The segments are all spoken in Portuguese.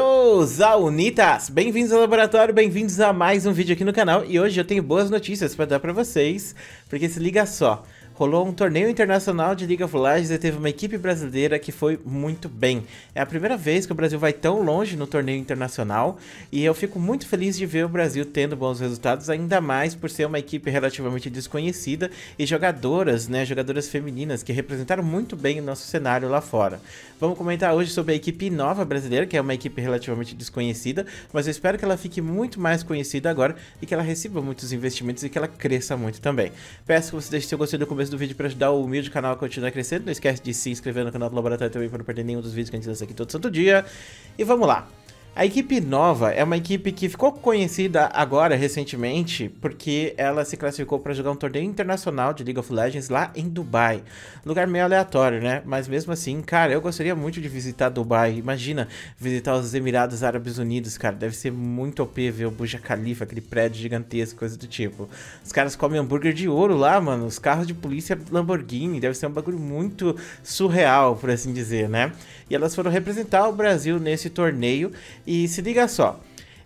os Unitas! Bem-vindos ao laboratório, bem-vindos a mais um vídeo aqui no canal e hoje eu tenho boas notícias para dar para vocês, porque se liga só, rolou um torneio internacional de League of Legends e teve uma equipe brasileira que foi muito bem. É a primeira vez que o Brasil vai tão longe no torneio internacional e eu fico muito feliz de ver o Brasil tendo bons resultados, ainda mais por ser uma equipe relativamente desconhecida e jogadoras, né, jogadoras femininas que representaram muito bem o nosso cenário lá fora. Vamos comentar hoje sobre a equipe nova brasileira, que é uma equipe relativamente desconhecida, mas eu espero que ela fique muito mais conhecida agora e que ela receba muitos investimentos e que ela cresça muito também. Peço que você deixe seu gostei do começo do vídeo para ajudar o humilde canal a continuar crescendo. Não esquece de se inscrever no canal do Laboratório também para não perder nenhum dos vídeos que a gente lança aqui todo santo dia. E vamos lá. A equipe nova é uma equipe que ficou conhecida agora, recentemente, porque ela se classificou para jogar um torneio internacional de League of Legends lá em Dubai. Lugar meio aleatório, né? Mas mesmo assim, cara, eu gostaria muito de visitar Dubai. Imagina visitar os Emirados Árabes Unidos, cara. Deve ser muito OP ver o Burj Khalifa, aquele prédio gigantesco, coisa do tipo. Os caras comem hambúrguer de ouro lá, mano. Os carros de polícia Lamborghini. Deve ser um bagulho muito surreal, por assim dizer, né? E elas foram representar o Brasil nesse torneio. E se liga só,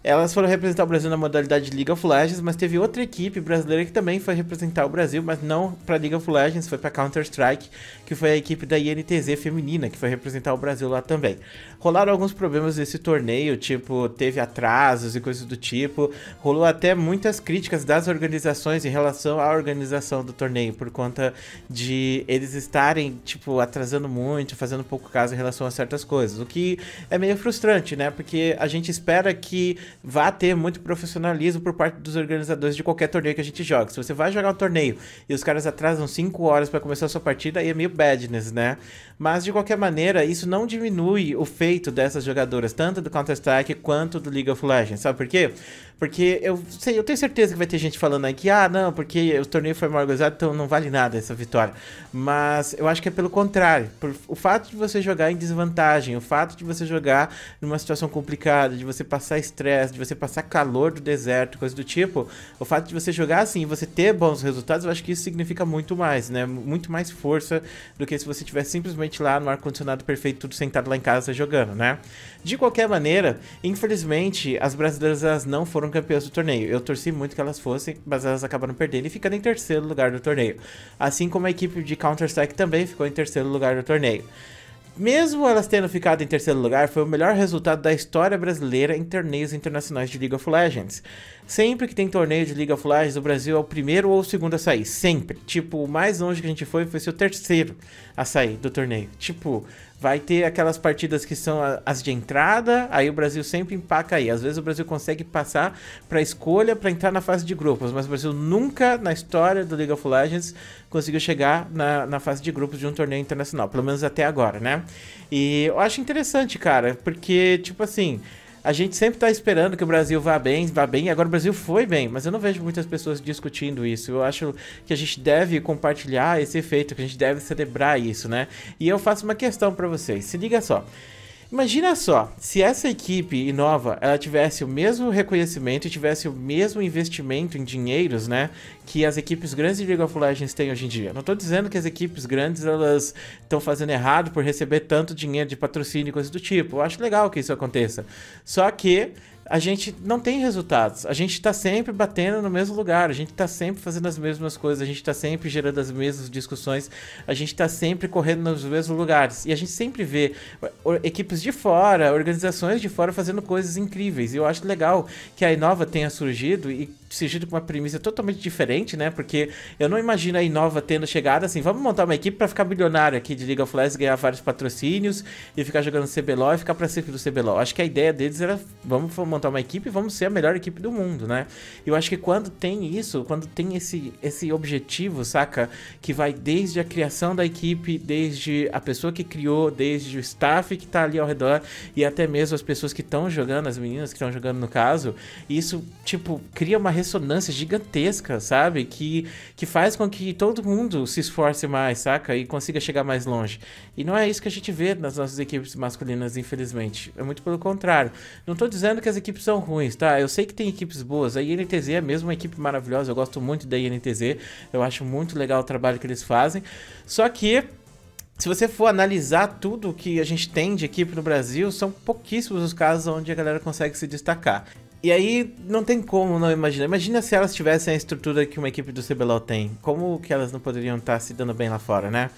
elas foram representar o Brasil na modalidade League of Legends, mas teve outra equipe brasileira que também foi representar o Brasil, mas não para League of Legends, foi para Counter-Strike, que foi a equipe da INTZ feminina que foi representar o Brasil lá também. Rolaram alguns problemas nesse torneio, tipo, teve atrasos e coisas do tipo. Rolou até muitas críticas das organizações em relação à organização do torneio por conta de eles estarem, tipo, atrasando muito, fazendo pouco caso em relação a certas coisas, o que é meio frustrante, né? Porque a gente espera que vai ter muito profissionalismo por parte dos organizadores de qualquer torneio que a gente joga. Se você vai jogar um torneio e os caras atrasam 5 horas para começar a sua partida, aí é meio badness, né? Mas de qualquer maneira, isso não diminui o feito dessas jogadoras, tanto do Counter-Strike quanto do League of Legends. Sabe por quê? Porque eu sei, eu tenho certeza que vai ter gente falando aí que, ah, não, porque o torneio foi mal organizado, então não vale nada essa vitória. Mas eu acho que é pelo contrário. Por, o fato de você jogar em desvantagem, o fato de você jogar numa situação complicada, de você passar estresse, de você passar calor do deserto, coisa do tipo, o fato de você jogar assim e você ter bons resultados, eu acho que isso significa muito mais, né? Muito mais força do que se você estiver simplesmente lá no ar-condicionado perfeito, tudo sentado lá em casa jogando, né? De qualquer maneira, infelizmente, as brasileiras elas não foram campeãs do torneio. Eu torci muito que elas fossem, mas elas acabaram perdendo e ficando em terceiro lugar do torneio. Assim como a equipe de Counter-Strike também ficou em terceiro lugar do torneio. Mesmo elas tendo ficado em terceiro lugar, foi o melhor resultado da história brasileira em torneios internacionais de League of Legends. Sempre que tem torneio de League of Legends, o Brasil é o primeiro ou o segundo a sair. Sempre. Tipo, o mais longe que a gente foi foi ser o terceiro a sair do torneio. Tipo, vai ter aquelas partidas que são as de entrada, aí o Brasil sempre empaca aí. Às vezes o Brasil consegue passar para escolha para entrar na fase de grupos, mas o Brasil nunca na história do League of Legends conseguiu chegar na, na fase de grupos de um torneio internacional, pelo menos até agora, né? E eu acho interessante, cara, porque, tipo assim, a gente sempre está esperando que o Brasil vá bem, vá bem, e agora o Brasil foi bem, mas eu não vejo muitas pessoas discutindo isso. Eu acho que a gente deve compartilhar esse efeito, que a gente deve celebrar isso, né? E eu faço uma questão para vocês. Se liga só. Imagina só, se essa equipe inova, ela tivesse o mesmo reconhecimento e tivesse o mesmo investimento em dinheiros, né, que as equipes grandes de League of Legends têm hoje em dia. Não estou dizendo que as equipes grandes elas estão fazendo errado por receber tanto dinheiro de patrocínio e coisas do tipo. Eu acho legal que isso aconteça. Só que a gente não tem resultados. A gente está sempre batendo no mesmo lugar, a gente está sempre fazendo as mesmas coisas, a gente está sempre gerando as mesmas discussões, a gente está sempre correndo nos mesmos lugares. E a gente sempre vê equipes de fora, organizações de fora fazendo coisas incríveis. E eu acho legal que a Inova tenha surgido e surgido com uma premissa totalmente diferente, né? Porque eu não imagino a Inova tendo chegado assim, vamos montar uma equipe para ficar milionário aqui de League of Legends, ganhar vários patrocínios e ficar jogando CBLOL e ficar pra sempre do CBLOL. Acho que a ideia deles era, vamos montar uma equipe e vamos ser a melhor equipe do mundo, né? Eu acho que quando tem isso, quando tem esse, esse objetivo, saca? Que vai desde a criação da equipe, desde a pessoa que criou, desde o staff que tá ali ao redor e até mesmo as pessoas que estão jogando, as meninas que estão jogando no caso, isso, tipo, cria uma ressonância gigantesca, sabe? Que, que faz com que todo mundo se esforce mais, saca? E consiga chegar mais longe. E não é isso que a gente vê nas nossas equipes masculinas, infelizmente. É muito pelo contrário. Não tô dizendo que as equipes são ruins, tá? Eu sei que tem equipes boas. A INTZ é mesmo uma equipe maravilhosa. Eu gosto muito da INTZ. Eu acho muito legal o trabalho que eles fazem. Só que se você for analisar tudo que a gente tem de equipe no Brasil, são pouquíssimos os casos onde a galera consegue se destacar. E aí não tem como não imaginar. Imagina se elas tivessem a estrutura que uma equipe do CBLOL tem. Como que elas não poderiam estar tá se dando bem lá fora, né?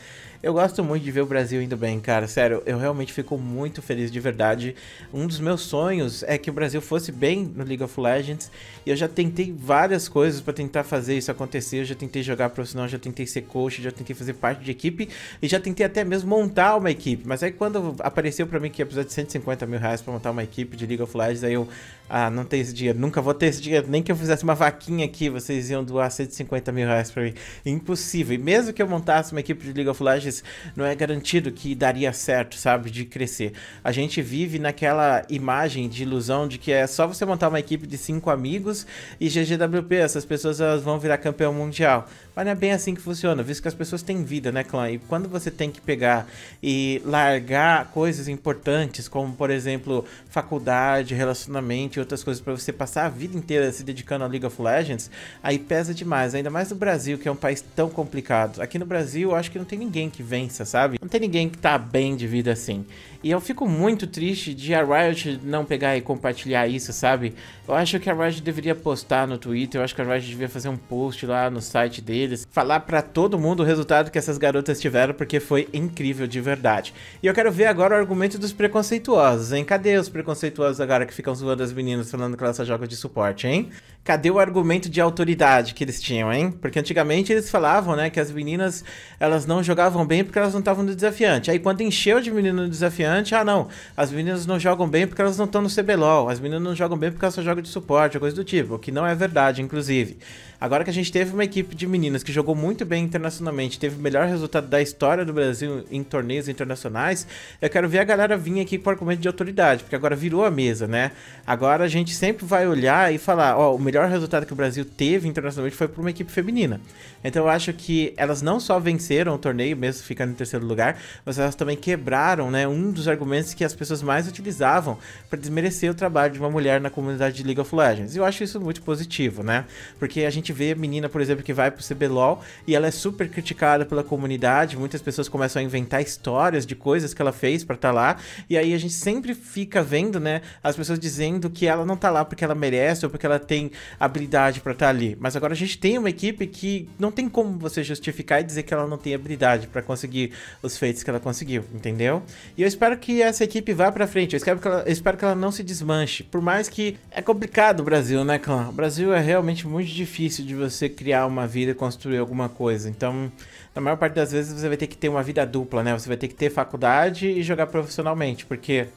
Eu gosto muito de ver o Brasil indo bem, cara. Sério, eu realmente fico muito feliz de verdade. Um dos meus sonhos é que o Brasil fosse bem no League of Legends. E eu já tentei várias coisas para tentar fazer isso acontecer. Eu já tentei jogar profissional, já tentei ser coach, já tentei fazer parte de equipe e já tentei até mesmo montar uma equipe. Mas aí quando apareceu para mim que ia precisar de 150 mil reais pra montar uma equipe de League of Legends, aí eu. Ah, não tem esse dinheiro, nunca vou ter esse dinheiro. Nem que eu fizesse uma vaquinha aqui, vocês iam doar 150 mil reais pra mim. Impossível. E mesmo que eu montasse uma equipe de League of Legends, não é garantido que daria certo, sabe? De crescer. A gente vive naquela imagem de ilusão de que é só você montar uma equipe de cinco amigos e GGWP, essas pessoas elas vão virar campeão mundial. Mas não é bem assim que funciona, visto que as pessoas têm vida, né, clã? E quando você tem que pegar e largar coisas importantes, como por exemplo, faculdade, relacionamento e outras coisas para você passar a vida inteira se dedicando a League of Legends, aí pesa demais, ainda mais no Brasil, que é um país tão complicado. Aqui no Brasil, eu acho que não tem ninguém que vença, sabe? Não tem ninguém que tá bem de vida assim. E eu fico muito triste de a Riot não pegar e compartilhar isso, sabe? Eu acho que a Riot deveria postar no Twitter, eu acho que a Riot devia fazer um post lá no site deles, falar para todo mundo o resultado que essas garotas tiveram, porque foi incrível de verdade. E eu quero ver agora o argumento dos preconceituosos, hein? Cadê os preconceituosos agora que ficam zoando as meninas? meninas falando que ela só joga de suporte, hein? cadê o argumento de autoridade que eles tinham, hein? Porque antigamente eles falavam, né, que as meninas elas não jogavam bem porque elas não estavam no desafiante. Aí quando encheu de menino no desafiante, ah não, as meninas não jogam bem porque elas não estão no CBLOL, as meninas não jogam bem porque elas só jogam de suporte, coisa do tipo, o que não é verdade, inclusive. Agora que a gente teve uma equipe de meninas que jogou muito bem internacionalmente, teve o melhor resultado da história do Brasil em torneios internacionais, eu quero ver a galera vir aqui com argumento de autoridade, porque agora virou a mesa, né? Agora a gente sempre vai olhar e falar, ó, oh, o melhor melhor resultado que o Brasil teve internacionalmente foi para uma equipe feminina. Então eu acho que elas não só venceram o torneio, mesmo ficando em terceiro lugar, mas elas também quebraram né, um dos argumentos que as pessoas mais utilizavam para desmerecer o trabalho de uma mulher na comunidade de League of Legends. E eu acho isso muito positivo, né? Porque a gente vê a menina, por exemplo, que vai pro CBLOL e ela é super criticada pela comunidade, muitas pessoas começam a inventar histórias de coisas que ela fez para estar tá lá, e aí a gente sempre fica vendo, né, as pessoas dizendo que ela não tá lá porque ela merece ou porque ela tem habilidade para estar tá ali. Mas agora a gente tem uma equipe que não tem como você justificar e dizer que ela não tem habilidade para conseguir os feitos que ela conseguiu, entendeu? E eu espero que essa equipe vá para frente. Eu espero que, ela, eu espero que ela não se desmanche. Por mais que é complicado o Brasil, né, clã? O Brasil é realmente muito difícil de você criar uma vida, construir alguma coisa. Então, na maior parte das vezes você vai ter que ter uma vida dupla, né? Você vai ter que ter faculdade e jogar profissionalmente, porque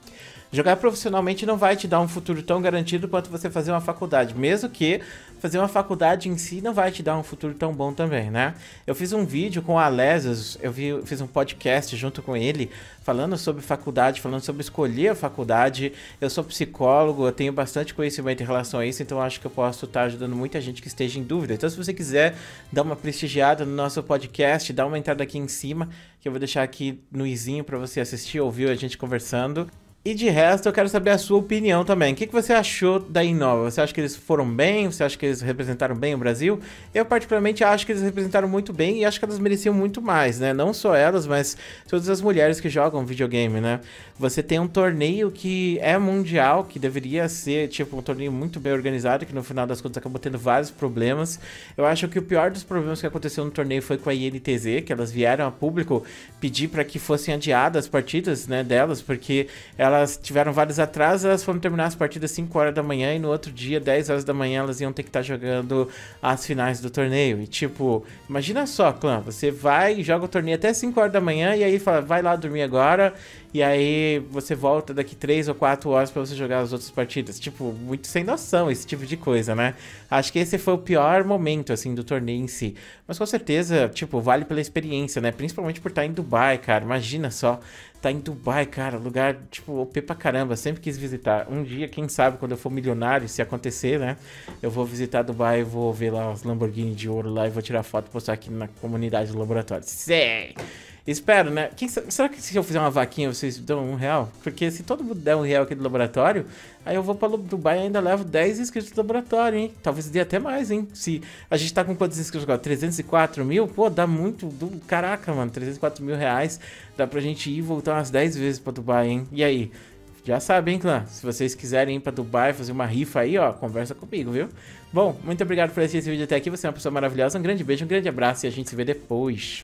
Jogar profissionalmente não vai te dar um futuro tão garantido quanto você fazer uma faculdade, mesmo que fazer uma faculdade em si não vai te dar um futuro tão bom também, né? Eu fiz um vídeo com o Alesios, eu vi, fiz um podcast junto com ele, falando sobre faculdade, falando sobre escolher a faculdade. Eu sou psicólogo, eu tenho bastante conhecimento em relação a isso, então acho que eu posso estar ajudando muita gente que esteja em dúvida. Então, se você quiser dar uma prestigiada no nosso podcast, dá uma entrada aqui em cima, que eu vou deixar aqui no izinho para você assistir, ouvir a gente conversando. E de resto, eu quero saber a sua opinião também. O que, que você achou da Inova? Você acha que eles foram bem? Você acha que eles representaram bem o Brasil? Eu, particularmente, acho que eles representaram muito bem e acho que elas mereciam muito mais, né? Não só elas, mas todas as mulheres que jogam videogame, né? Você tem um torneio que é mundial, que deveria ser, tipo, um torneio muito bem organizado, que no final das contas acabou tendo vários problemas. Eu acho que o pior dos problemas que aconteceu no torneio foi com a INTZ, que elas vieram a público pedir para que fossem adiadas as partidas, né, delas, porque ela elas tiveram vários atrasos, elas foram terminar as partidas 5 horas da manhã e no outro dia, 10 horas da manhã, elas iam ter que estar tá jogando as finais do torneio. E tipo, imagina só, clã, você vai joga o torneio até 5 horas da manhã e aí fala, vai lá dormir agora, e aí você volta daqui 3 ou 4 horas para você jogar as outras partidas. Tipo, muito sem noção esse tipo de coisa, né? Acho que esse foi o pior momento, assim, do torneio em si. Mas com certeza, tipo, vale pela experiência, né? Principalmente por estar tá em Dubai, cara. Imagina só tá em Dubai, cara, lugar, tipo, OP pra caramba, sempre quis visitar. Um dia, quem sabe, quando eu for milionário, se acontecer, né, eu vou visitar Dubai, vou ver lá os Lamborghini de ouro lá e vou tirar foto e postar aqui na comunidade do laboratório. Sei! Espero, né? Quem, será que se eu fizer uma vaquinha vocês dão um real? Porque se todo mundo der um real aqui do laboratório, aí eu vou pra Dubai e ainda levo 10 inscritos do laboratório, hein? Talvez dê até mais, hein? Se a gente tá com quantos inscritos agora? 304 mil? Pô, dá muito. Do... Caraca, mano, 304 mil reais. Dá pra gente ir e voltar umas 10 vezes pra Dubai, hein? E aí? Já sabem, hein, clã? Se vocês quiserem ir pra Dubai fazer uma rifa aí, ó, conversa comigo, viu? Bom, muito obrigado por assistir esse vídeo até aqui. Você é uma pessoa maravilhosa. Um grande beijo, um grande abraço e a gente se vê depois.